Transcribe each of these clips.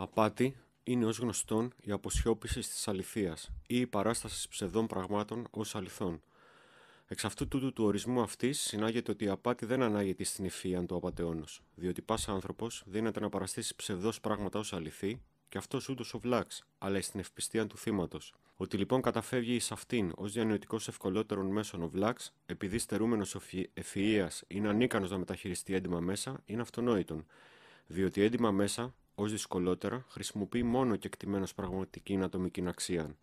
Απάτη είναι ως γνωστόν η αποσιώπηση της αληθείας ή η παράσταση ψευδών πραγμάτων ως αληθών. Εξ αυτού τούτου του ορισμού αυτής συνάγεται ότι η απάτη πραγματων ω ανάγεται στην ευφυία του απαταιώνο, διότι πάσα άνθρωπο δίνεται να παραστήσει ψευδό πράγματα ως αληθή, και αυτός ούτως ο βλάξ, αλλά στην ευπιστία του θύματος. Ότι λοιπόν καταφεύγει εις αυτήν ως διανοητικός ευκολότερων μέσων ο βλάξ, επειδή στερούμενος ευφυία είναι ανίκανος να μεταχειριστεί έντοιμα μέσα, είναι αυτονόητον. Διότι ανικανο να μεταχειριστει εντιμα μεσα ειναι αυτονοητον διοτι εντιμα μεσα ω δυσκολότερα, χρησιμοποιεί μόνο και εκτιμένως πραγματική ατομική αξία.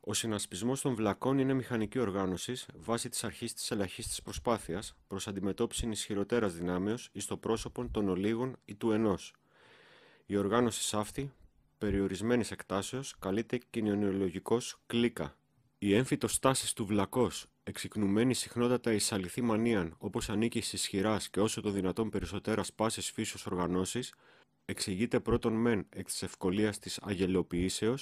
Ο συνασπισμός των βλακών είναι μηχανική οργάνωσης βάσει της αρχής της ελαχίστης προσπάθειας προς αντιμετώπιση ισχυροτέρα δυνάμεως εις το πρόσωπο των ολίγων ή του ενός. Η οργάνωση σ' αυτή, περιορισμένης εκτάσεως, καλείται κοινωνιολογικό κλίκα η έμφυτο στάση του βλακός, εξυκνουμένη συχνότατα εις αληθή μανίαν, όπως ανήκει χειρά και όσο το δυνατόν περισσότερα πάση φύσεως οργανώσεις, εξηγείται πρώτον μεν εκ τη ευκολία τη αγελιοποιήσεω,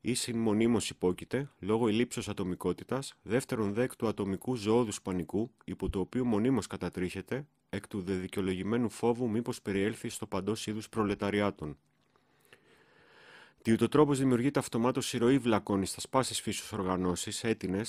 ή συμμονίμω υπόκειται, λόγω ηλίψεω ατομικότητας, δεύτερον δε εκ του ατομικού ζωόδους πανικού, υπό το οποίο μονίμως κατατρίχεται, εκ του δεδικαιολογημένου φόβου μήπως περιέλθει στο παντός είδους προλεταριάτων. Τι ο τρόπος δημιουργείται αυτομάτως η ροή βλακών στα σπάσει φύσεως οργανώσεις, έτοιμες,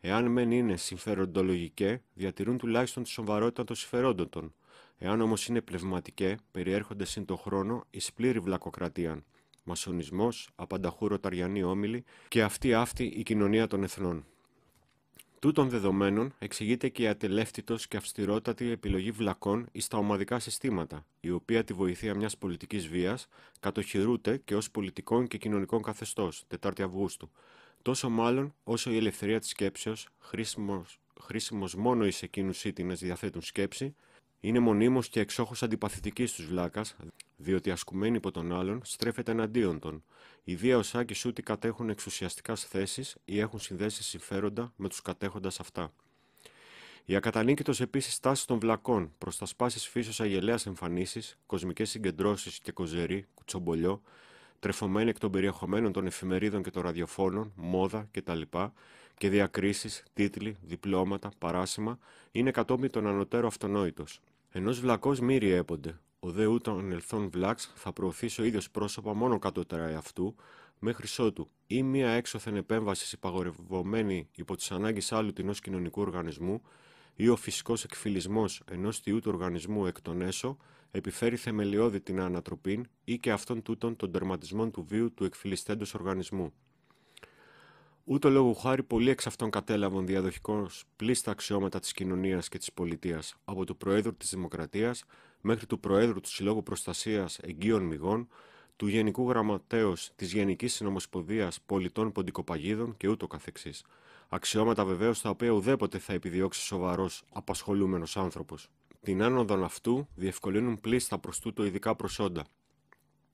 εάν μεν είναι συμφεροντολογικέ, διατηρούν τουλάχιστον τη σοβαρότητα των συμφερόντων των. Εάν όμως είναι πνευματικέ, περιέρχονται συν τον χρόνο εις πλήρη βλακοκρατία. Μασονισμός, απανταχού ροταριανή όμιλη και αυτή αυτή η κοινωνία των εθνών. Τούτων δεδομένων εξηγείται και η ατελεύτητος και αυστηρότατη επιλογή βλακών εις τα ομαδικά συστήματα, η οποία τη βοηθεία μιας πολιτικής βίας κατοχυρούται και ως πολιτικών και κοινωνικών 4η Αυγούστου, 4 η Αυγούστου, τόσο μάλλον όσο η ελευθερία της σκέψεως, χρησιμο μόνο εις εκείνους ή διαθέτουν σκέψη, είναι μονίμως και εξόχως αντιπαθητικής στου βλάκας, διότι ασκουμένη υπό τον άλλον, στρέφεται εναντίον των. Οι δύο Σάκη ούτε κατέχουν εξουσιαστικά θέσεις ή έχουν συνδέσει συμφέροντα με τους κατέχοντας αυτά. Η ακατανίκητος επίσης τάση των βλακών προς τα σπάσεις φύσεως αγελαίας εμφανίσεις, κοσμικές συγκεντρώσεις και κοζερί, κουτσομπολιό, τρεφωμένη εκ των περιεχομένων των εφημερίδων και των ραδιοφώνων, μόδα κτλ., και διακρίσεις, τίτλοι, διπλώματα, παράσημα είναι κατόπιν τον ανωτέρω αυτονόητος. Ενός βλακός μύριε έπονται. Ο δε ούτων ελθών βλάξ θα προωθήσει ο ίδιος πρόσωπα μόνο κατώτερα εαυτού, μέχρι ότου ή μία έξωθεν επέμβασης υπαγορευμένη υπό τις ανάγκες άλλου τεινό κοινωνικού οργανισμού ή ο φυσικός εκφυλισμός ενός θείου του οργανισμού εκ των έσω επιφέρει θεμελιώδη την ανατροπή ή και αυτών τούτων των τερματισμών του βίου του εκφυλιστέντος οργανισμού. Ούτω λόγου χάρη πολλοί εξ αυτών κατέλαβαν διαδοχικώς πλήστα αξιώματα της κοινωνίας και της πολιτείας, από του Προέδρου της Δημοκρατίας μέχρι του Προέδρου του Συλλόγου Προστασίας Εγγύων Μηγών, του Γενικού Γραμματέως της Γενικής Συνομοσπονδίας Πολιτών Ποντικοπαγίδων και ούτω καθεξής. Αξιώματα βεβαίως τα οποία ουδέποτε θα επιδιώξει σοβαρός απασχολούμενος άνθρωπος. Την άνοδο αυτού διευκολύνουν πλήστα προς τούτο ειδικά προσόντα,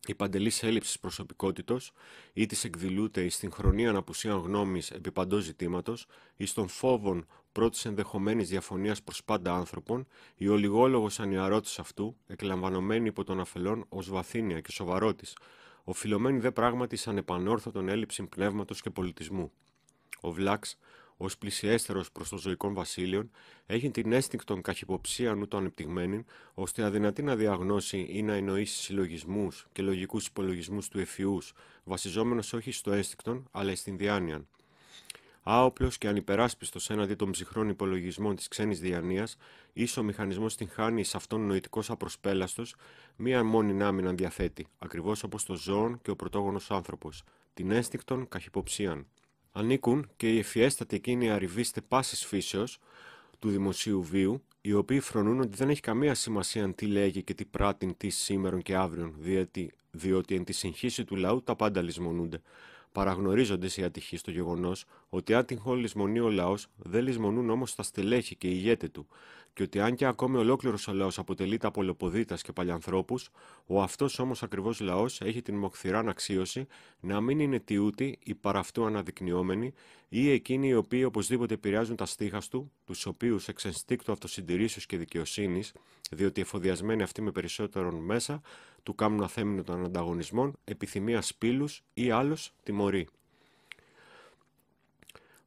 η παντελής έλλειψης προσωπικότητος ή της εκδηλούται στην χρονία αναπουσία γνώμης επί παντο ζητηματο η στον φόβον πρώτης ενδεχομένης διαφωνίας προς πάντα άνθρωπων, η ολιγόλογος ανιαρώτης αυτού, εκλαμβανωμένη υπό τον αφελών ως βαθύνια και σοβαρότης, οφειλωμένη δε πράγματι σαν επανόρθωτον έλλειψη πνεύματος και πολιτισμού. Ο Βλάξ, ως πλησιέστερος προς το ζωικών βασίλειων, έχει την αίσθηση καχυποψία νου του ανεπτυγμένη, ώστε αδυνατή να διαγνώσει ή να εννοήσει συλλογισμούς και λογικούς υπολογισμούς του εφιούς, βασιζόμενος όχι στο αίσθηκτον, αλλά στην διάνοια. Άοπλος και ανυπεράσπιστος έναντι των ψυχρών υπολογισμών της ξένης διανοία, ίσο ο μηχανισμός την χάνει σε αυτόν νοητικός απροσπέλαστος, μία μόνη άμυνα διαθέτει, ακριβώς όπως το ζώο και ο πρωτόγονος άνθρωπος, την αίσθηκτον καχυποψίαν ανήκουν και οι εφιέστατοι εκείνοι αριβίστε πάσης φύσεως του δημοσίου βίου, οι οποίοι φρονούν ότι δεν έχει καμία σημασία τι λέγει και τι πράττει τι σήμερον και αύριο, διότι, διότι εν τη συγχύση του λαού τα πάντα λησμονούνται. Παραγνωρίζονται οι ατυχή στο γεγονός ότι αν τυχόν λησμονεί ο λαός, δεν λησμονούν όμως τα στελέχη και η ηγέτες του, και ότι αν και ακόμη ολόκληρος ο λαός αποτελείται από λοποδίτε και παλιανθρώπου, ο αυτός όμως ακριβώς λαός έχει την μοχθηρά αξίωση να μην είναι τιούτη ή παραυτού αναδεικνυόμενοι ή εκείνοι οι οποίοι οπωσδήποτε επηρεάζουν τα στίχα του, τους οποίους εξ ενστίκτου αυτοσυντηρήσεω και δικαιοσύνης, διότι εφοδιασμένοι αυτοί με περισσότερον μέσα, του κάνουν αθέμινο των ανταγωνισμών, επιθυμία σπήλους ή άλλος τιμωρεί.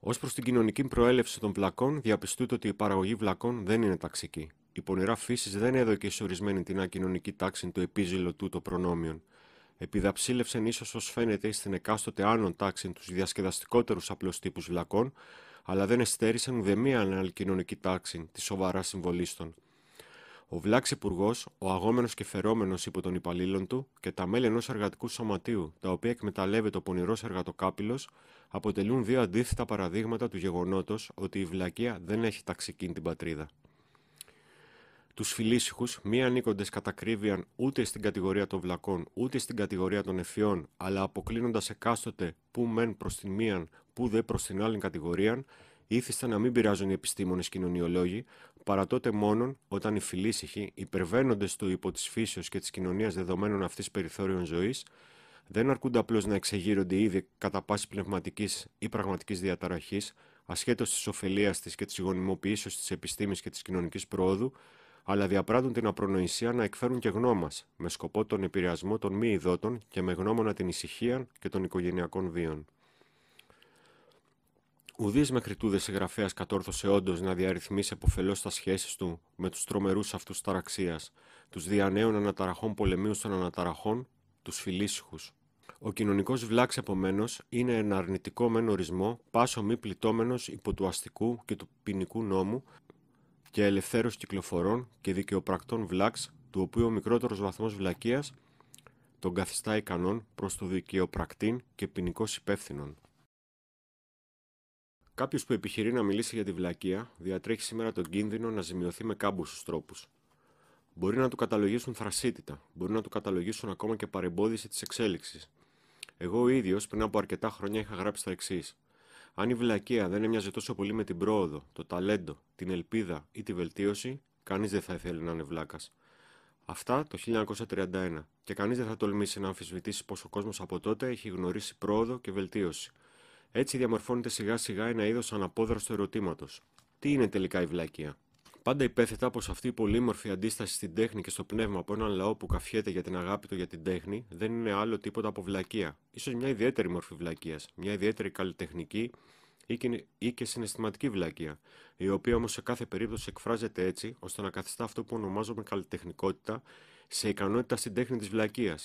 Ως προς την κοινωνική προέλευση των βλακών, διαπιστούνται ότι η παραγωγή βλακών δεν είναι ταξική. Η πονηρά φύσης δεν έδωκε σε ορισμένη την ακοινωνική τάξη του επίζηλο τούτο προνόμιον. Επιδαψίλευσαν ίσως ως φαίνεται στην εκάστοτε άνων τάξη τους διασκεδαστικότερους απλούς τύπους βλακών, αλλά δεν εστέρισαν ουδεμία κοινωνική τάξη της σοβαράς συμβολής των. Ο Βλάξ Υπουργός, ο αγόμενος και φερόμενος υπό των υπαλλήλων του και τα μέλη ενός εργατικού σωματείου, τα οποία εκμεταλλεύεται ο πονηρός εργατοκάπηλος, αποτελούν δύο αντίθετα παραδείγματα του γεγονότος ότι η βλακεία δεν έχει ταξική την πατρίδα. Τους φιλήσυχους, μη ανήκοντες κατά ούτε στην κατηγορία των βλακών ούτε στην κατηγορία των εφιών αλλά αποκλίνοντας εκάστοτε που μεν προς την μίαν, που δε προς την άλλη κατηγορία, Ήθιστα να μην πειράζουν οι επιστήμονες κοινωνιολόγοι, παρά τότε μόνον όταν οι φιλήσυχοι, υπερβαίνοντες του υπό της φύσεως και της κοινωνίας δεδομένων αυτής περιθώριων ζωής, δεν αρκούνται απλώς να εξεγείρονται ήδη κατά πάση πνευματικής ή πραγματικής διαταραχής, ασχέτως της ωφελίας της και της γονιμοποιήσεω της επιστήμης και της κοινωνικής προόδου, αλλά διαπράττουν την απρονοησία να εκφέρουν και γνώμα, με σκοπό τον επηρεασμό των μη ειδότων και με γνώμονα την ησυχία και των οικογενειακών βίων. Ουδή μέχρι τούδες συγγραφέα κατόρθωσε όντως να διαρρυθμίσει αποφελώς τα σχέσεις του με τους τρομερούς αυτούς ταραξίας, τους διανέων αναταραχών πολεμίους των αναταραχών, τους φιλήσυχους. Ο κοινωνικός βλάξ, επομένως, είναι ένα αρνητικό μεν ορισμό, πάσο μη πληττόμενος υπό του αστικού και του ποινικού νόμου και ελευθέρως κυκλοφορών και δικαιοπρακτών βλάξ, του οποίου ο μικρότερος βαθμός βλακείας τον καθιστά ικανόν προς το δικαιοπρακτήν και ποινικός υπεύθυνον. Κάποιος που επιχειρεί να μιλήσει για τη βλακεία διατρέχει σήμερα τον κίνδυνο να ζημιωθεί με κάμποσου τρόπους. Μπορεί να του καταλογίσουν θρασίτητα, μπορεί να του καταλογίσουν ακόμα και παρεμπόδιση της εξέλιξης. Εγώ ο ίδιος πριν από αρκετά χρόνια είχα γράψει τα εξής. Αν η βλακεία δεν έμοιαζε τόσο πολύ με την πρόοδο, το ταλέντο, την ελπίδα ή τη βελτίωση, κανείς δεν θα ήθελε να είναι βλάκας. Αυτά το 1931. Και κανείς δεν θα τολμήσει να αμφισβητήσει πως ο κόσμος από τότε έχει γνωρίσει πρόοδο και βελτίωση. Έτσι διαμορφώνεται σιγά σιγά ένα είδος αναπόδραστο ερωτήματος. Τι είναι τελικά η βλακεία. Πάντα υπέθετα πως αυτή η πολύμορφη αντίσταση στην τέχνη και στο πνεύμα από έναν λαό που καφιέται για την αγάπη του για την τέχνη δεν είναι άλλο τίποτα από βλακεία. σω μια ιδιαίτερη μορφή βλακείας, μια ιδιαίτερη καλλιτεχνική ή και συναισθηματική βλακεία, η οποία όμως σε κάθε περίπτωση εκφράζεται έτσι ώστε να καθιστά αυτό που ονομάζουμε καλλιτεχνικότητα σε ικανότητα στην τέχνη της βλακείας.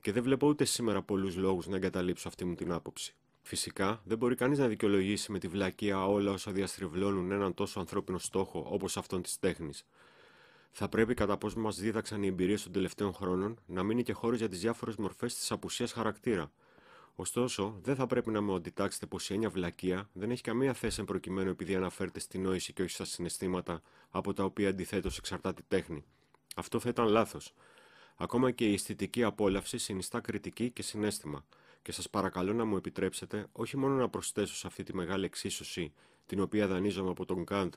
Και δεν βλέπω ούτε σήμερα πολλούς λόγους να εγκαταλείψω αυτή μου την άποψη. Φυσικά, δεν μπορεί κανείς να δικαιολογήσει με τη βλακεία όλα όσα διαστριβλώνουν έναν τόσο ανθρώπινο στόχο όπως αυτόν της τέχνης. Θα πρέπει κατά πώς μας δίδαξαν οι εμπειρίες των τελευταίων χρόνων να μείνει και χώρος για τις διάφορες μορφές της απουσίας χαρακτήρα. Ωστόσο, δεν θα πρέπει να με αντιτάξετε πως η έννοια βλακεία δεν έχει καμία θέση εν προκειμένου επειδή αναφέρεται στη νόηση και όχι στα συναισθήματα από τα οποία αντιθέτως εξαρτάται η τέχνη. Αυτό θα ήταν λάθος. Ακόμα και η αισθητική απόλαυση συνιστά κριτική και συνέστημα και σας παρακαλώ να μου επιτρέψετε όχι μόνο να προσθέσω σε αυτή τη μεγάλη εξίσωση την οποία δανείζομαι από τον Καντ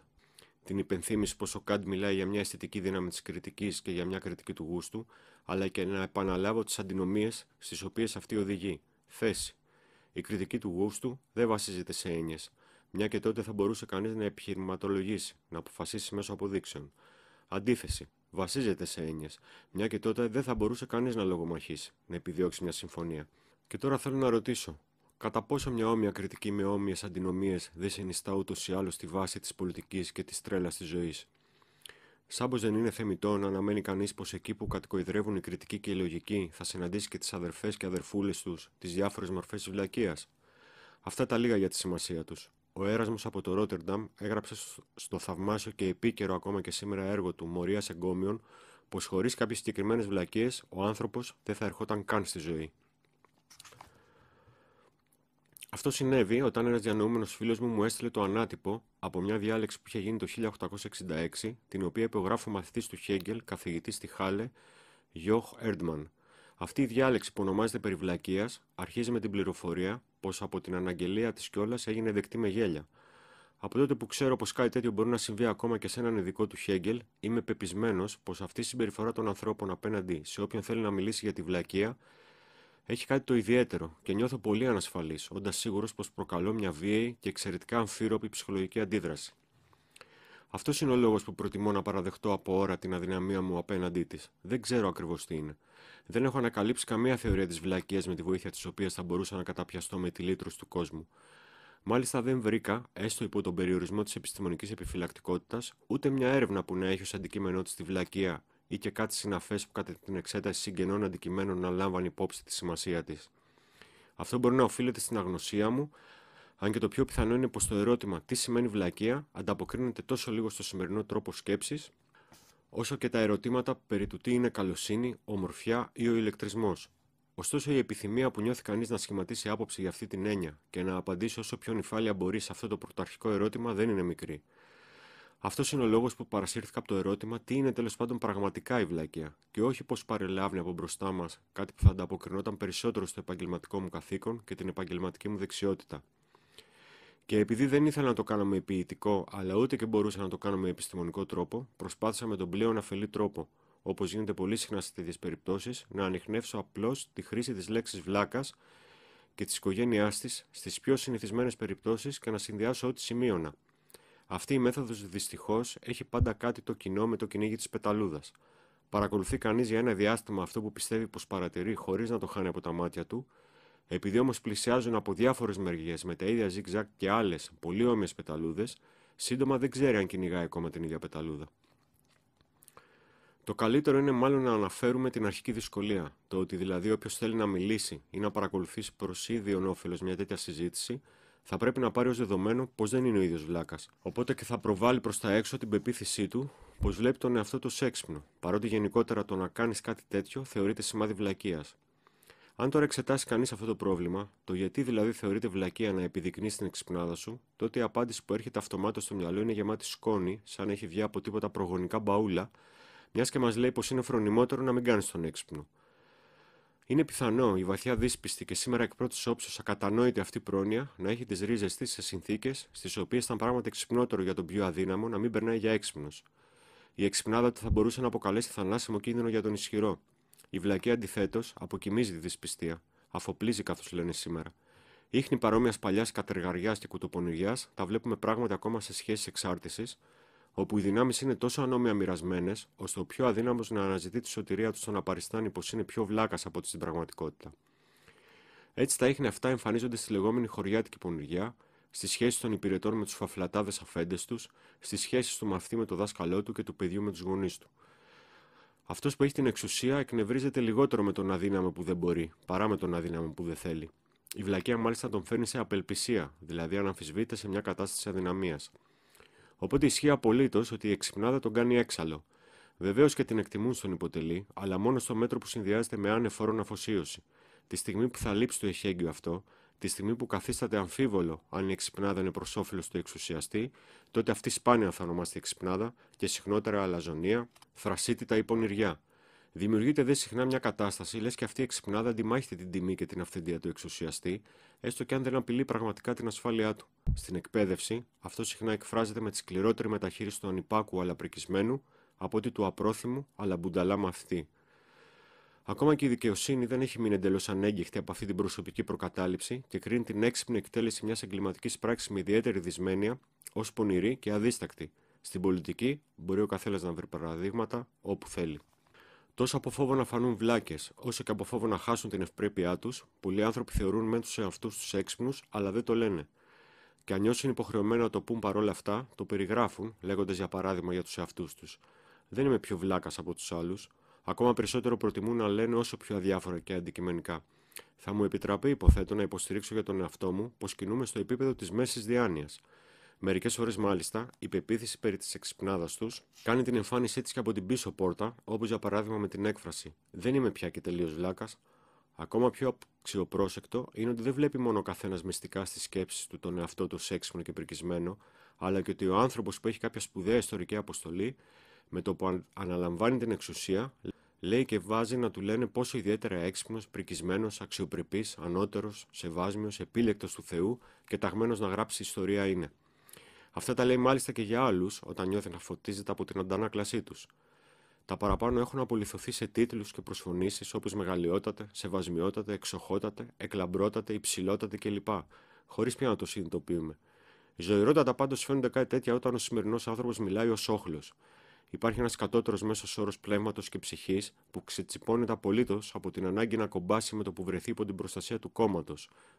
την υπενθύμηση πως ο Καντ μιλάει για μια αισθητική δύναμη της κριτικής και για μια κριτική του γούστου, αλλά και να επαναλάβω τις αντινομίες στις οποίες αυτή οδηγεί. Θέση. Η κριτική του γούστου δεν βασίζεται σε έννοιες, μια και τότε θα μπορούσε κανείς να επιχειρηματολογήσει, να αποφασίσει μέσω αποδείξεων. Αντίθεση. Βασίζεται σε έννοιες, μια και τότε δεν θα μπορούσε κανείς να λογομαχήσει, να επιδιώξει μια συμφωνία. Και τώρα θέλω να ρωτήσω, κατά πόσο μια όμοια κριτική με όμοιες αντινομίες δεν συνιστά ούτως ή άλλως τη βάση της πολιτικής και της τρέλας της ζωής. Σαν δεν είναι θεμητό να αναμένει κανείς πως εκεί που κατοικοειδρεύουν η κριτική και η λογική θα συναντήσει και τις αδερφές και αδερφούλες τους τις διάφορες μορφές της βλακείας. Αυτά τα λίγα για τη σημασία τους. Ο Έρασμος από το Ρότερνταμ έγραψε στο θαυμάσιο και επίκαιρο ακόμα και σήμερα έργο του Μωρίας Εγκόμιον πως χωρίς κάποιες συγκεκριμένες βλακίε ο άνθρωπος δεν θα ερχόταν καν στη ζωή. Αυτό συνέβη όταν ένας διανοούμενος φίλος μου μου έστειλε το ανάτυπο από μια διάλεξη που είχε γίνει το 1866, την οποία υπογράφει ο μαθητής του Χέγκελ, καθηγητής στη Χάλε, Γιώχ Έρντμαν. Αυτή η διάλεξη που ονομάζεται Περιβλακίας αρχίζει με την πληροφορία πως από την αναγγελία της κιόλας έγινε δεκτή με γέλια. Από τότε που ξέρω πως κάτι τέτοιο μπορεί να συμβεί ακόμα και σε έναν ειδικό του Χέγκελ, είμαι πεπισμένος πως αυτή η συμπεριφορά των ανθρώπων απέναντι σε όποιον θέλει να μιλήσει για τη βλακεία έχει κάτι το ιδιαίτερο και νιώθω πολύ ανασφαλής, όντας σίγουρος πως προκαλώ μια βίαιη και εξαιρετικά αμφίροπη ψυχολογική αντίδραση. Αυτός είναι ο λόγος που προτιμώ να παραδεχτώ από ώρα την αδυναμία μου απέναντί της. Δεν ξέρω ακριβώς τι είναι. Δεν έχω ανακαλύψει καμία θεωρία της βλακείας με τη βοήθεια της οποίας θα μπορούσα να καταπιαστώ με τη λύτρωση του κόσμου. Μάλιστα δεν βρήκα, έστω υπό τον περιορισμό της επιστημονικής επιφυλακτικότητας, ούτε μια έρευνα που να έχει ως αντικείμενό της τη βλακεία ή και κάτι συναφές που κατά την εξέταση συγγενών αντικειμένων να λάμβανε υπόψη τη σημασία της. Αυτό μπορεί να οφείλεται στην αγνωσία μου, αν και το πιο πιθανό είναι πως το ερώτημα «Τι σημαίνει βλακεία» ανταποκρίνεται τόσο λίγο στο σημερινό τρόπο σκέψης, όσο και τα ερωτήματα περί του τι είναι καλοσύνη, ομορφιά ή ο ηλεκτρισμός. Ωστόσο, η ο ηλεκτρισμο ωστοσο η επιθυμια που νιώθει κανείς να σχηματίσει άποψη για αυτή την έννοια και να απαντήσει όσο πιο νυφάλια μπορεί σε αυτό το πρωταρχικό ερώτημα δεν είναι μικρή. Αυτός είναι ο λόγος που παρασύρθηκα από το ερώτημα τι είναι τέλος πάντων πραγματικά η βλακεία και όχι πώς παρελάβει από μπροστά μας κάτι που θα ανταποκρινόταν περισσότερο στο επαγγελματικό μου καθήκον και την επαγγελματική μου δεξιότητα. Και επειδή δεν ήθελα να το κάνω με ποιητικό, αλλά ούτε και μπορούσα να το κάνω με επιστημονικό τρόπο, προσπάθησα με τον πλέον αφελή τρόπο, όπως γίνεται πολύ συχνά σε τέτοιες περιπτώσεις, να ανοιχνεύσω απλώς τη χρήση της λέξης βλάκας και της οικογένειάς της στις πιο συνηθισμένες περιπτώσεις και να συνδυάσω ό,τι σημείωνα. Αυτή η μέθοδος δυστυχώς έχει πάντα κάτι το κοινό με το κυνήγι της πεταλούδας. Παρακολουθεί κανείς για ένα διάστημα αυτό που πιστεύει πως παρατηρεί χωρίς να το χάνει από τα μάτια του, επειδή όμως πλησιάζουν από διάφορες μεριές με τα ίδια και άλλες πολύ όμοιες πεταλούδες, σύντομα δεν ξέρει αν κυνηγάει ακόμα την ίδια πεταλούδα. Το καλύτερο είναι μάλλον να αναφέρουμε την αρχική δυσκολία, το ότι δηλαδή όποιος θέλει να μιλήσει ή να παρακολουθήσει προς ήδη όφελος μια τέτοια συζήτηση, θα πρέπει να πάρει ως δεδομένο πως δεν είναι ο ίδιος βλάκας. Οπότε και θα προβάλλει προς τα έξω την πεποίθησή του πως βλέπει τον εαυτό του έξυπνο, παρότι γενικότερα το να κάνεις κάτι τέτοιο θεωρείται σημάδι βλακείας. Αν τώρα εξετάσει κανείς αυτό το πρόβλημα, το γιατί δηλαδή θεωρείται βλακεία να επιδεικνύει την εξυπνάδα σου, τότε η απάντηση που έρχεται αυτομάτως στο μυαλό είναι γεμάτη σκόνη, σαν έχει βγει από τίποτα προγονικά μπαούλα, μιας και μας λέει πως είναι φρονιμότερο να μην κάνεις τον έξυπνο. Είναι πιθανό η βαθιά δύσπιστη και σήμερα εκ πρώτης όψεως ακατανόητη αυτή πρόνοια να έχει τις ρίζες της σε συνθήκες στις οποίες ήταν πράγματι ξυπνότερο για τον πιο αδύναμο να μην περνάει για έξυπνος. Η εξυπνάδα του θα μπορούσε να αποκαλέσει θανάσιμο κίνδυνο για τον ισχυρό. Η βλακή αντιθέτως αποκοιμίζει τη δυσπιστία, αφοπλίζει καθώς λένε σήμερα. Ήχνη παρόμοιας παλιάς κατεργαριάς και κουτοπονιγιά τα βλέπουμε πράγματι ακόμα σε σχέσεις εξάρτησης, όπου οι δυνάμεις είναι τόσο ανώμια μοιρασμένες, ώστε ο πιο αδύναμος να αναζητεί τη σωτηρία του στο να παριστάνει πως είναι πιο βλάκας από ό,τι στην πραγματικότητα. Έτσι, τα ίχνη αυτά εμφανίζονται στη λεγόμενη χωριάτικη πονηριά, στις σχέσεις των υπηρετών με τους φαφλατάδες αφέντες τους, στις σχέσεις του μαθητή με το δάσκαλό του και του παιδιού με τους γονείς του. Αυτός που έχει την εξουσία εκνευρίζεται λιγότερο με τον αδύναμο που δεν μπορεί, παρά με τον αδύναμο που δεν θέλει. Η βλακεία μάλιστα τον φέρνει σε απελπισία, δηλαδή αναμφισβήτη σε μια κατάσταση αδυναμίας. Οπότε ισχύει απολύτως ότι η εξυπνάδα τον κάνει έξαλλο. Βεβαίως και την εκτιμούν στον υποτελή, αλλά μόνο στο μέτρο που συνδυάζεται με άνεφορον αφοσίωση. Τη στιγμή που θα λείψει το εχέγγυο αυτό, τη στιγμή που καθίσταται αμφίβολο αν η εξυπνάδα είναι προς όφελος του εξουσιαστή, τότε αυτή σπάνια θα ονομάσει εξυπνάδα και συχνότερα αλαζονία, θρασίτητα ή πονηριά. Δημιουργείται δε συχνά μια κατάσταση, λες και αυτή η εξυπνάδα αντιμάχεται την τιμή και την αυθεντία του εξουσιαστή, έστω και αν δεν απειλεί πραγματικά την ασφάλειά του. Στην εκπαίδευση, αυτό συχνά εκφράζεται με τη σκληρότερη μεταχείριση του ανυπάκου αλλά πρικισμένου από ότι του απρόθυμου αλλά μπουνταλά μαθητή. Ακόμα και η δικαιοσύνη δεν έχει μείνει εντελώς ανέγκυχτη από αυτή την προσωπική προκατάληψη και κρίνει την έξυπνη εκτέλεση μιας εγκληματικής πράξης με ιδιαίτερη δυσμένεια ως πονηρή και αδίστακτη. Στην πολιτική μπορεί ο καθένας να βρει παραδείγματα όπου θέλει. Τόσο από φόβο να φανούν βλάκες, όσο και από φόβο να χάσουν την ευπρέπειά τους, πολλοί άνθρωποι θεωρούν μεν τους εαυτούς τους έξυπνους, αλλά δεν το λένε. Και αν νιώσουν υποχρεωμένοι να το πούν παρόλα αυτά, το περιγράφουν, λέγοντας για παράδειγμα για τους εαυτούς τους. Δεν είμαι πιο βλάκας από τους άλλους. Ακόμα περισσότερο προτιμούν να λένε όσο πιο αδιάφορα και αντικειμενικά. Θα μου επιτραπεί, υποθέτω, να υποστηρίξω για τον εαυτό μου πως κινούμε στο επίπεδο της μέσης διάνοιας. Μερικές φορές, μάλιστα, η πεποίθηση περί της εξυπνάδας τους κάνει την εμφάνισή της και από την πίσω πόρτα, όπως για παράδειγμα με την έκφραση Δεν είμαι πια και τελείως βλάκας. Ακόμα πιο αξιοπρόσεκτο είναι ότι δεν βλέπει μόνο ο καθένας μυστικά στις σκέψεις του τον εαυτό του έξυπνο και πρικισμένο, αλλά και ότι ο άνθρωπος που έχει κάποια σπουδαία ιστορική αποστολή, με το που αναλαμβάνει την εξουσία, λέει και βάζει να του λένε πόσο ιδιαίτερα έξυπνος, πρικισμένος, αξιοπρεπής, ανώτερος, σεβάσμιος, επίλεκτος του Θεού και ταγμένος να γράψει ιστορία είναι. Αυτά τα λέει μάλιστα και για άλλους όταν νιώθει να φωτίζεται από την αντανάκλασή τους. Τα παραπάνω έχουν απολυθωθεί σε τίτλους και προσφωνήσεις όπως μεγαλειότατε, σεβασμιότατε, εξοχότατε, εκλαμπρότατε, υψηλότατε κλπ. Χωρίς πια να το συνειδητοποιούμε. Ζωηρότατα πάντως φαίνονται κάτι τέτοια όταν ο σημερινός άνθρωπος μιλάει ως όχλος. Υπάρχει ένας κατώτερος μέσος όρος πνεύματος και ψυχής που ξετσιπώνεται απολύτως από την ανάγκη να κομπάσει με το που βρεθεί υπό την προστασία του κόμματος,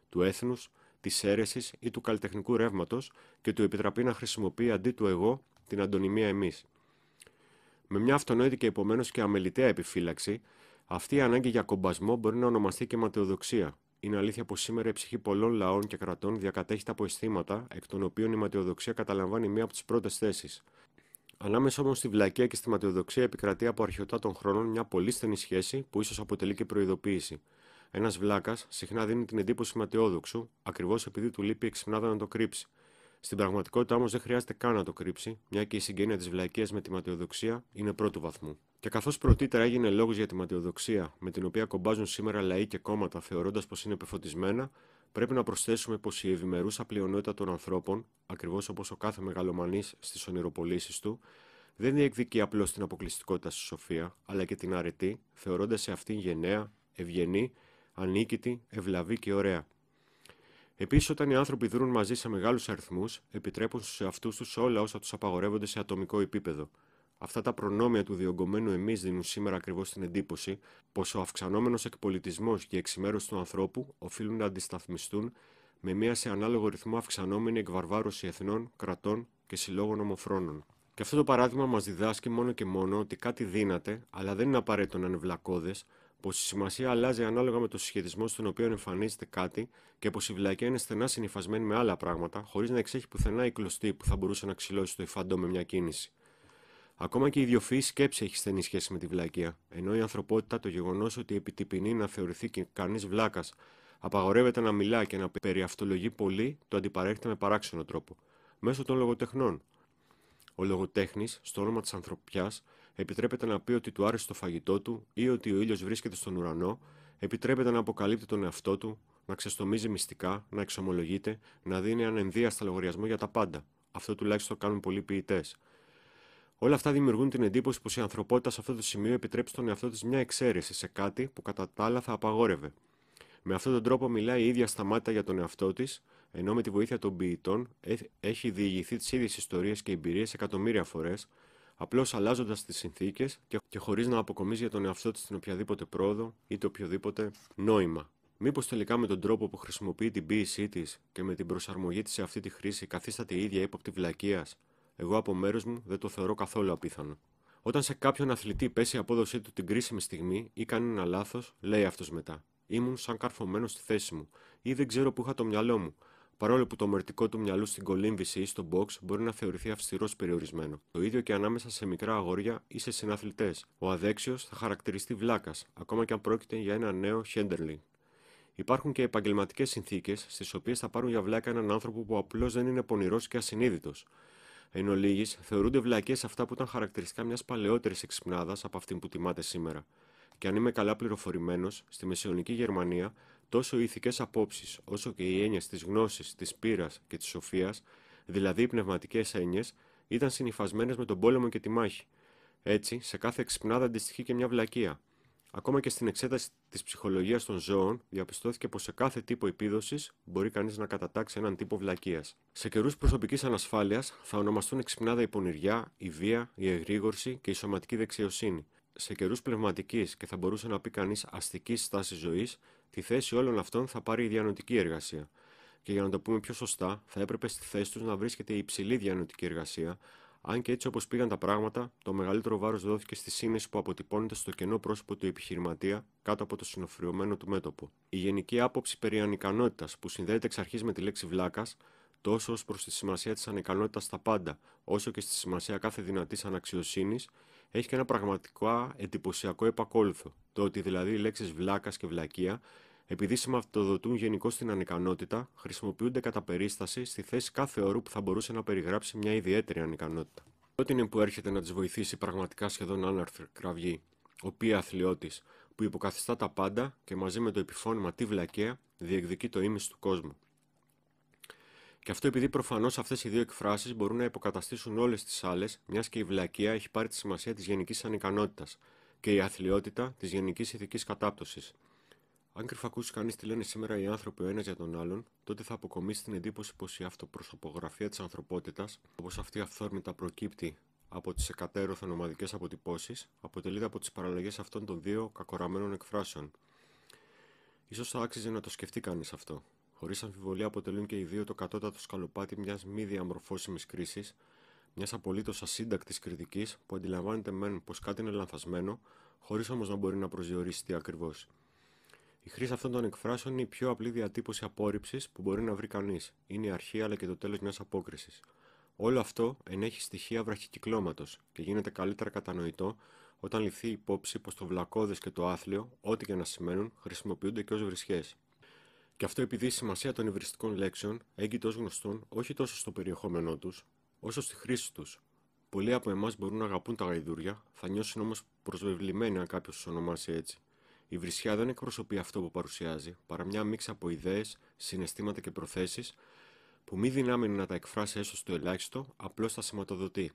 του έθνους, της αίρεσης ή του καλλιτεχνικού ρεύματος και του επιτραπεί να χρησιμοποιεί αντί του εγώ την αντωνυμία εμείς. Με μια αυτονόητη και επομένως και αμεληταία επιφύλαξη, αυτή η ανάγκη για κομπασμό μπορεί να ονομαστεί και ματαιοδοξία. Είναι αλήθεια πως σήμερα η ψυχή πολλών λαών και κρατών διακατέχεται από αισθήματα, εκ των οποίων η ματαιοδοξία καταλαμβάνει μία από τις πρώτες θέσεις. Ανάμεσα όμως στη βλακεία και στη ματαιοδοξία επικρατεί από αρχαιοτά των χρόνων μια πολύ στενή σχέση που ίσως αποτελεί και προειδοποίηση. Ένας βλάκας συχνά δίνει την εντύπωση ματαιόδοξου, ακριβώς επειδή του λείπει η εξυπνάδα να το κρύψει. Στην πραγματικότητα όμως δεν χρειάζεται καν να το κρύψει, μια και η συγγένεια της βλαϊκίας με τη ματαιοδοξία είναι πρώτου βαθμού. Και καθώς πρωτήτερα έγινε λόγος για τη ματαιοδοξία, με την οποία κομπάζουν σήμερα λαοί και κόμματα θεωρώντας πως είναι πεφωτισμένα, πρέπει να προσθέσουμε πως η ευημερούσα πλειονότητα των ανθρώπων, ακριβώς όπως ο κάθε μεγαλομανής στις ονειροπολίσεις του, δεν διεκδικεί απλώς την αποκλειστικότητα στη σοφία, αλλά και την αρετή, θεωρώντας σε αυτήν γενναία, ευγενή ανίκητη, ευλαβή και ωραία. Επίσης, όταν οι άνθρωποι δρούν μαζί σε μεγάλους αριθμούς, επιτρέπουν στους εαυτούς τους όλα όσα τους απαγορεύονται σε ατομικό επίπεδο. Αυτά τα προνόμια του διωγγωμένου εμείς δίνουν σήμερα ακριβώς την εντύπωση πως ο αυξανόμενος εκπολιτισμός και η εξημέρωση του ανθρώπου οφείλουν να αντισταθμιστούν με μια σε ανάλογο ρυθμό αυξανόμενη εκβαρβάρωση εθνών, κρατών και συλλόγων ομοφρόνων. Και αυτό το παράδειγμα μας διδάσκει μόνο και μόνο ότι κάτι δύναται, αλλά δεν είναι απαραίτητο να είναι βλακώδες, πως η σημασία αλλάζει ανάλογα με το συσχετισμό στον οποίο εμφανίζεται κάτι και πως η βλακία είναι στενά συνυφασμένη με άλλα πράγματα, χωρίς να εξέχει πουθενά η κλωστή που θα μπορούσε να ξυλώσει το υφαντό με μια κίνηση. Ακόμα και η ιδιοφυή σκέψη έχει στενή σχέση με τη βλακία ενώ η ανθρωπότητα το γεγονός ότι επιτυπηνεί να θεωρηθεί και κανείς βλάκας, απαγορεύεται να μιλά και να περιαυτολογεί πολύ, το αντιπαρέχεται με παράξενο τρόπο, μέσω των λογοτεχνών. Ο λογοτέχνης, στο όνομα της ανθρωπιάς, επιτρέπεται να πει ότι του άρεσε το φαγητό του ή ότι ο ήλιος βρίσκεται στον ουρανό, επιτρέπεται να αποκαλύπτει τον εαυτό του, να ξεστομίζει μυστικά, να εξομολογείται, να δίνει ανενδίαστα λογαριασμό για τα πάντα. Αυτό τουλάχιστον κάνουν πολλοί ποιητές. Όλα αυτά δημιουργούν την εντύπωση πως η ανθρωπότητα σε αυτό το σημείο επιτρέπει στον εαυτό της μια εξαίρεση σε κάτι που κατά τα άλλα θα απαγόρευε. Με αυτόν τον τρόπο μιλάει η ίδια σταμάτητα για τον εαυτό της, ενώ με τη βοήθεια των ποιητών έχει διηγηθεί τις ίδιες ιστορίες και εμπειρίες εκατομμύρια φορές, απλώς αλλάζοντας τις συνθήκες και χωρίς να αποκομίζει για τον εαυτό της την οποιαδήποτε πρόοδο ή το οποιοδήποτε νόημα. Μήπως τελικά με τον τρόπο που χρησιμοποιεί την ποιησή της και με την προσαρμογή της σε αυτή τη χρήση καθίσταται η ίδια ύποπτη βλακείας, εγώ από μέρο μου δεν το θεωρώ καθόλου απίθανο. Όταν σε κάποιον αθλητή πέσει η απόδοσή του την κρίσιμη στιγμή ή κάνει ένα λάθος, λέει αυτός μετά. Ήμουν σαν καρφωμένος στη θέση μου ή δεν ξέρω που είχα το μυαλό μου παρόλο που το μερτικό του μυαλού στην κολύμβηση ή στο box μπορεί να θεωρηθεί αυστηρός περιορισμένο. Το ίδιο και ανάμεσα σε μικρά αγόρια ή σε συναθλητές. Ο αδέξιος θα χαρακτηριστεί βλάκας, ακόμα και αν πρόκειται για ένα νέο χέντερλινγκ. Υπάρχουν και επαγγελματικές συνθήκες στις οποίες θα πάρουν για βλάκα έναν άνθρωπο που απλώς δεν είναι πονηρός και ασυνείδητος. Εν ολίγης, θεωρούνται βλακές αυτά που ήταν χαρακτηριστικά μιας παλαιότερης εξυπνάδας από αυτήν που τιμάται σήμερα. Και αν είμαι καλά πληροφορημένος, στη μεσαιωνική Γερμανία τόσο οι ηθικές απόψεις όσο και οι έννοιες της γνώσης, της πείρας και της σοφίας, δηλαδή οι πνευματικές έννοιες, ήταν συνυφασμένες με τον πόλεμο και τη μάχη. Έτσι, σε κάθε ξυπνάδα αντιστοιχεί και μια βλακεία. Ακόμα και στην εξέταση της ψυχολογίας των ζώων, διαπιστώθηκε πως σε κάθε τύπο επίδοσης μπορεί κανείς να κατατάξει έναν τύπο βλακείας. Σε καιρούς προσωπικής ανασφάλειας θα ονομαστούν εξυπνάδα η πονηριά, η βία, η εγρήγορση και η σωματική δεξιοσύνη σε καιρούς πνευματικής και θα μπορούσε να πει κανείς αστικής στάσης ζωής, τη θέση όλων αυτών θα πάρει η διανοτική εργασία. Και για να το πούμε πιο σωστά, θα έπρεπε στη θέση τους να βρίσκεται η υψηλή διανοτική εργασία, αν και έτσι όπως πήγαν τα πράγματα, το μεγαλύτερο βάρος δόθηκε στη σύνεση που αποτυπώνεται στο κενό πρόσωπο του επιχειρηματία κάτω από το συνοφριωμένο του μέτωπο. Η γενική άποψη περί ανικανότητας που συνδέεται εξ αρχής με τη λέξη βλάκας, τόσο ως προς τη σημασία της ανικανότητας στα πάντα, όσο και στη σημασία κάθε δυνατής αναξιοσύνης, έχει και ένα πραγματικά εντυπωσιακό επακόλουθο. Το ότι δηλαδή οι λέξεις βλάκας και βλακεία, επειδή σηματοδοτούν γενικώς την ανικανότητα, χρησιμοποιούνται κατά περίσταση στη θέση κάθε όρου που θα μπορούσε να περιγράψει μια ιδιαίτερη ανικανότητα. Τότε είναι που έρχεται να της βοηθήσει πραγματικά σχεδόν άναρθρη κραυγή, ο οποίο αθλειώτη, που υποκαθιστά τα πάντα και μαζί με το επιφώνημα τη βλακεία διεκδικεί το ίμιση του κόσμου. Και αυτό επειδή προφανώς αυτές οι δύο εκφράσεις μπορούν να υποκαταστήσουν όλες τις άλλες, μιας και η βλακεία έχει πάρει τη σημασία της γενικής ανικανότητας και η αθλειότητα της γενικής ηθικής κατάπτωσης. Αν κρυφακούσει κανείς τι λένε σήμερα οι άνθρωποι ο ένας για τον άλλον, τότε θα αποκομίσει την εντύπωση πως η αυτοπροσωπογραφία της ανθρωπότητας, όπως αυτή αυθόρμητα προκύπτει από τις εκατέρωθεν ομαδικές αποτυπώσεις, αποτελείται από τις παραλλαγές αυτών των δύο κακοραμένων εκφράσεων. σω θα άξιζε να το σκεφτεί κανείς αυτό χωρίς αμφιβολία αποτελούν και οι δύο το κατώτατο σκαλοπάτι μιας μη διαμορφώσιμης κρίσης, μιας απολύτως ασύντακτης κριτικής που αντιλαμβάνεται μεν πως κάτι είναι λανθασμένο, χωρίς όμως να μπορεί να προσδιορίσει τι ακριβώς. Η χρήση αυτών των εκφράσεων είναι η πιο απλή διατύπωση απόρριψης που μπορεί να βρει κανείς. Είναι η αρχή αλλά και το τέλος μιας απόκρισης. Όλο αυτό ενέχει στοιχεία βραχικυκλώματος και γίνεται καλύτερα κατανοητό όταν ληφθεί υπόψη πως το βλακώδες και το άθλιο, ό,τι και να σημαίνουν, χρησιμοποιούνται και ως βρισχές. Και αυτό επειδή η σημασία των υβριστικών λέξεων έγκυται ως γνωστόν όχι τόσο στο περιεχόμενό τους, όσο στη χρήση τους. Πολλοί από εμάς μπορούν να αγαπούν τα γαϊδούρια, θα νιώσουν όμως προσβεβλημένοι αν κάποιος τους ονομάσει έτσι. Η βρισιά δεν εκπροσωπεί αυτό που παρουσιάζει, παρά μια μίξη από ιδέες, συναισθήματα και προθέσεις, που μη δυνάμενη να τα εκφράσει έστω στο ελάχιστο, απλώς τα σηματοδοτεί.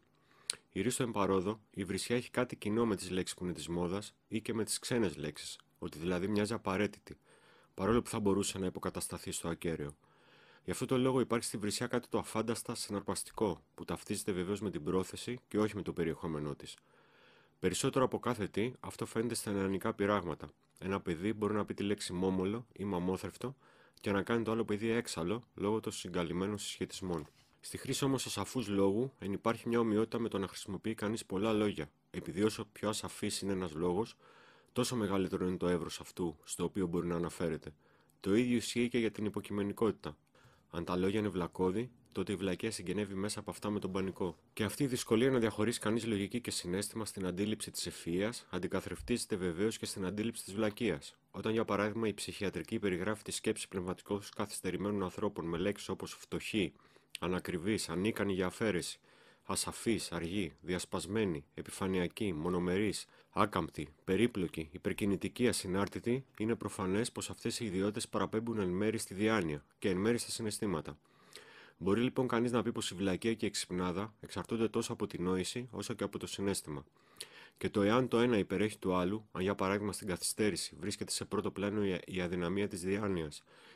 Η ρίστο εμπαρόδο, η βρισιά έχει κάτι κοινό με τις λέξεις που είναι της μόδας ή και με τις ξένες λέξεις, ότι δηλαδή μοιάζει απαραίτητη, παρόλο που θα μπορούσε να υποκατασταθεί στο ακέραιο. Γι' αυτό το λόγο υπάρχει στη βρυσιά κάτι το αφάνταστα συναρπαστικό, που ταυτίζεται βεβαίως με την πρόθεση και όχι με το περιεχόμενό της. Περισσότερο από κάθε τι, αυτό φαίνεται στα νεανικά πειράγματα. Ένα παιδί μπορεί να πει τη λέξη μόμολο ή μαμόθρευτο και να κάνει το άλλο παιδί έξαλλο λόγω των συγκαλυμμένων συσχετισμών. Στη χρήση όμως ασαφού λόγου, εν υπάρχει μια ομοιότητα με το να χρησιμοποιεί κανείς πολλά λόγια, επειδή όσο πιο ασαφής είναι ένας λόγος, τόσο μεγαλύτερο είναι το εύρος αυτού στο οποίο μπορεί να αναφέρεται. Το ίδιο ισχύει και για την υποκειμενικότητα. Αν τα λόγια είναι βλακώδη, τότε η βλακία συγγενεύει μέσα από αυτά με τον πανικό. Και αυτή η δυσκολία να διαχωρίσει κανείς λογική και συνέστημα στην αντίληψη της ευφυα αντικαθρεφτίζεται βεβαίως και στην αντίληψη της βλακία. Όταν, για παράδειγμα, η ψυχιατρική περιγράφει τη σκέψη πνευματικών καθυστερημένων ανθρώπων με λέξεις όπως φτωχή, ανακριβής, ανίκανοι για αφαίρεση, ασαφής, αργή, διασπασμένη, επιφανειακή, μονομερής, άκαμπτη, περίπλοκη, υπερκινητική, ασυνάρτητη, είναι προφανές πως αυτές οι ιδιότητε παραπέμπουν εν μέρη στη διάνοια και εν μέρη στα συναισθήματα. Μπορεί λοιπόν κανείς να πει πως η βλακεία και η ξυπνάδα εξαρτώνται τόσο από την νόηση όσο και από το συνέστημα. Και το εάν το ένα υπερέχει του άλλου, αν για παράδειγμα στην καθυστέρηση βρίσκεται σε πρώτο πλάνο η αδυναμία της διάνοιας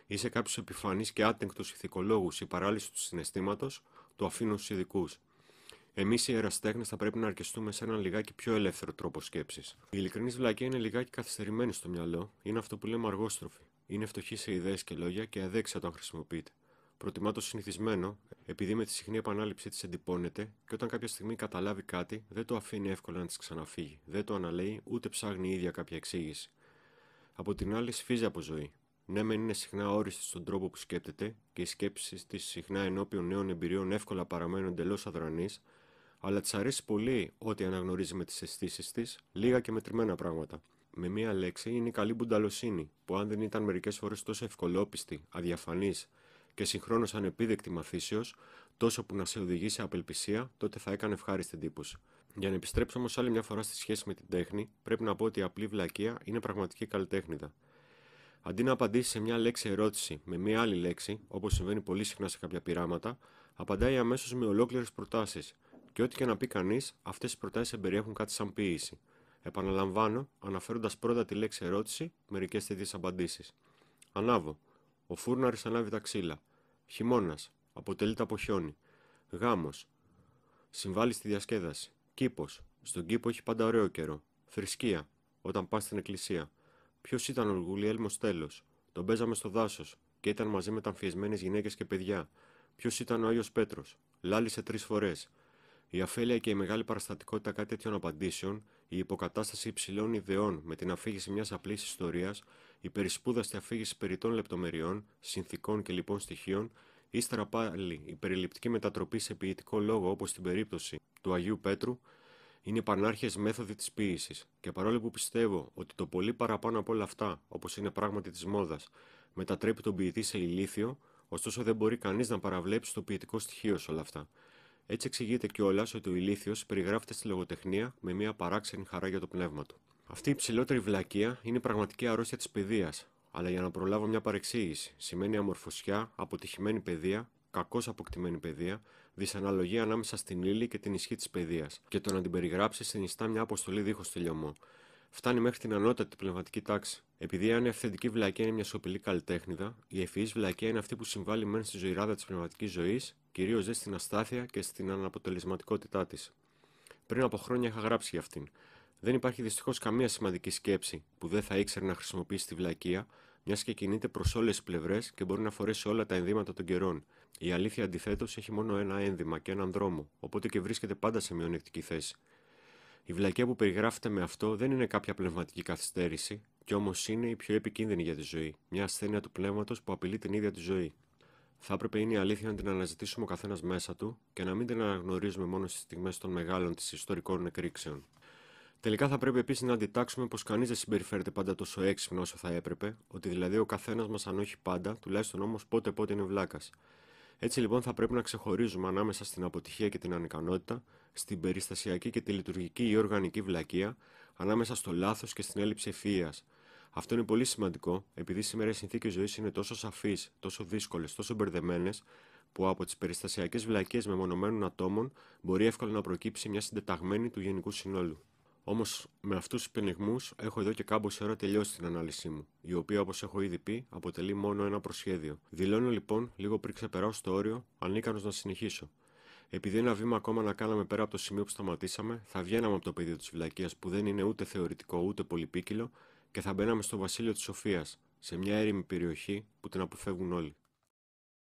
ή σε κάποιους επιφανείς και άτεγκτους ηθικολόγους η παράλυση του συναισθήματος, το αφήνουν στους ειδικούς. Εμείς οι αεραστέχνες θα πρέπει να αρκεστούμε σε έναν λιγάκι πιο ελεύθερο τρόπο σκέψης. Η ειλικρινή βλακία είναι λιγάκι καθυστερημένη στο μυαλό, είναι αυτό που λέμε αργόστροφη. Είναι φτωχή σε ιδέες και λόγια και αδέξια όταν χρησιμοποιείται. Προτιμά το συνηθισμένο, επειδή με τη συχνή επανάληψή της εντυπώνεται και όταν κάποια στιγμή καταλάβει κάτι, δεν το αφήνει εύκολα να της ξαναφύγει, δεν το αναλέει ούτε ψάχνει ίδια κάποια εξήγηση. Από την άλλη, σφίζει από ζωή. Ναι, μεν είναι συχνά όριστη στον τρόπο που σκέπτεται και οι σκέψεις της συχνά ενώπιον νέων εμπειριών εύκολα παραμένουν εντελώς αδρανείς, αλλά της αρέσει πολύ ότι αναγνωρίζει με τις αισθήσεις της λίγα και μετρημένα πράγματα. Με μία λέξη είναι η καλή μπουνταλοσύνη, που αν δεν ήταν μερικές φορές τόσο ευκολόπιστη, αδιαφανής και συγχρόνως ανεπίδεκτη μαθήσεως, τόσο που να σε οδηγεί σε απελπισία, τότε θα έκανε ευχάριστη εντύπωση. Για να επιστρέψω όμως άλλη μια φορά στη σχέση με την τέχνη, πρέπει να πω ότι η απλή βλακεία είναι πραγματική καλλιτέχνητα. Αντί να απαντήσει σε μια λέξη ερώτηση με μια άλλη λέξη, όπως συμβαίνει πολύ συχνά σε κάποια πειράματα, απαντάει αμέσως με ολόκληρες προτάσεις και ό,τι και να πει κανείς, αυτές οι προτάσεις εμπεριέχουν κάτι σαν ποιήση. Επαναλαμβάνω, αναφέροντας πρώτα τη λέξη ερώτηση, μερικές τέτοιες απαντήσεις. Ανάβω. Ο φούρναρης ανάβει τα ξύλα. Χειμώνας. Αποτελείται από χιόνι. Γάμος. Συμβάλλει στη διασκέδαση. Κήπος. Στον κήπο έχει πάντα ωραίο καιρό. Θρησκεία. Όταν πας στην εκκλησία. Ποιος ήταν ο Γουλιέλμος τέλο. Τον παίζαμε στο δάσος και ήταν μαζί με αμφιεσμένες γυναίκες και παιδιά. Ποιος ήταν ο Άγιος Πέτρος. λάλισε τρεις φορές. Η αφέλεια και η μεγάλη παραστατικότητα κάτι τέτοιων απαντήσεων, η υποκατάσταση υψηλών ιδεών με την αφήγηση μιας απλής ιστορίας, η περισπούδαστη αφήγηση περιττών λεπτομεριών, συνθήκων και λοιπόν στοιχείων, ύστερα πάλι η περιληπτική μετατροπή σε ποιητικό λόγο όπως στην περίπτωση του Αγίου Πέτρου, είναι οι πανάρχες μέθοδοι της ποιήσης. και παρόλο που πιστεύω ότι το πολύ παραπάνω από όλα αυτά, όπως είναι πράγματι της μόδας, μετατρέπει τον ποιητή σε ηλίθιο, ωστόσο δεν μπορεί κανείς να παραβλέψει το ποιητικό στοιχείο σε όλα αυτά. Έτσι εξηγείται κιόλας ότι ο ηλίθιος περιγράφεται στη λογοτεχνία με μια παράξενη χαρά για το πνεύμα του. Αυτή η ψηλότερη βλακεία είναι η πραγματική αρρώστια της παιδείας, αλλά για να προλάβω μια παρεξήγηση, σημαίνει αμορφωσιά, αποτυχημένη παιδεία, κακώς αποκτημένη παιδεία, δυσαναλογία ανάμεσα στην ύλη και την ισχύ της παιδείας, και το να την περιγράψει συνιστά μια αποστολή δίχως τελειωμό. Φτάνει μέχρι την ανώτατη πνευματική τάξη. Επειδή αν η αυθεντική βλακεία είναι μια σοπηλή καλλιτέχνηδα, η ευφυής βλακεία είναι αυτή που συμβάλλει μέσα στη ζωηράδα της πνευματικής ζωής κυρίως δε στην αστάθεια και στην αναποτελεσματικότητά της. Πριν από χρόνια είχα γράψει για αυτήν. Δεν υπάρχει δυστυχώς καμία σημαντική σκέψη που δεν θα ήξερε να χρησιμοποιήσει τη βλακεία, μιας και κινείται προς όλες τις πλευρές και μπορεί να φορέσει όλα τα ενδύματα των καιρών. Η αλήθεια αντιθέτως έχει μόνο ένα ένδυμα και έναν δρόμο, οπότε και βρίσκεται πάντα σε μειονεκτική θέση. Η βλακεία που περιγράφεται με αυτό δεν είναι κάποια πνευματική καθυστέρηση, κι όμως είναι η πιο επικίνδυνη για τη ζωή, μια ασθένεια του πνεύματος που απειλεί την ίδια τη ζωή. Θα έπρεπε είναι η αλήθεια να την αναζητήσουμε ο καθένας μέσα του και να μην την αναγνωρίζουμε μόνο στις στιγμές των μεγάλων της ιστορικών εκρήξεων. Τελικά θα πρέπει επίσης να αντιτάξουμε πως κανείς δεν συμπεριφέρεται πάντα τόσο έξυπνο όσο θα έπρεπε, ότι δηλαδή ο καθένας μας, αν όχι πάντα, τουλάχιστον όμως πότε πότε είναι βλάκας. Έτσι λοιπόν θα πρέπει να ξεχωρίζουμε ανάμεσα στην αποτυχία και την ανικανότητα, στην περιστασιακή και τη λειτουργική ή οργανική βλακεία, ανάμεσα στο λάθος και στην έλλειψη ευφυία, αυτό είναι πολύ σημαντικό, επειδή σήμερα οι συνθήκες ζωής είναι τόσο σαφείς, τόσο δύσκολες, τόσο μπερδεμένες, που από τις περιστασιακές βλακίες μεμονωμένων ατόμων μπορεί εύκολα να προκύψει μια συντεταγμένη του γενικού συνόλου. Όμως, με αυτούς τους πενιγμούς έχω εδώ και κάμποση ώρα τελειώσει την ανάλυση μου, η οποία, όπως έχω ήδη πει, αποτελεί μόνο ένα προσχέδιο. Δηλώνω λοιπόν, λίγο πριν ξεπεράσω το όριο, ανίκανος να συνεχίσω. Επειδή ένα βήμα ακόμα να κάναμε πέρα από το σημείο που σταματήσαμε, θα βγαίναμε από το πεδίο της βλακεία που δεν είναι ούτε θεωρητικό ούτε πολυπίκυλο και θα μπαίναμε στο βασίλειο της Σοφίας, σε μια έρημη περιοχή που την αποφεύγουν όλοι.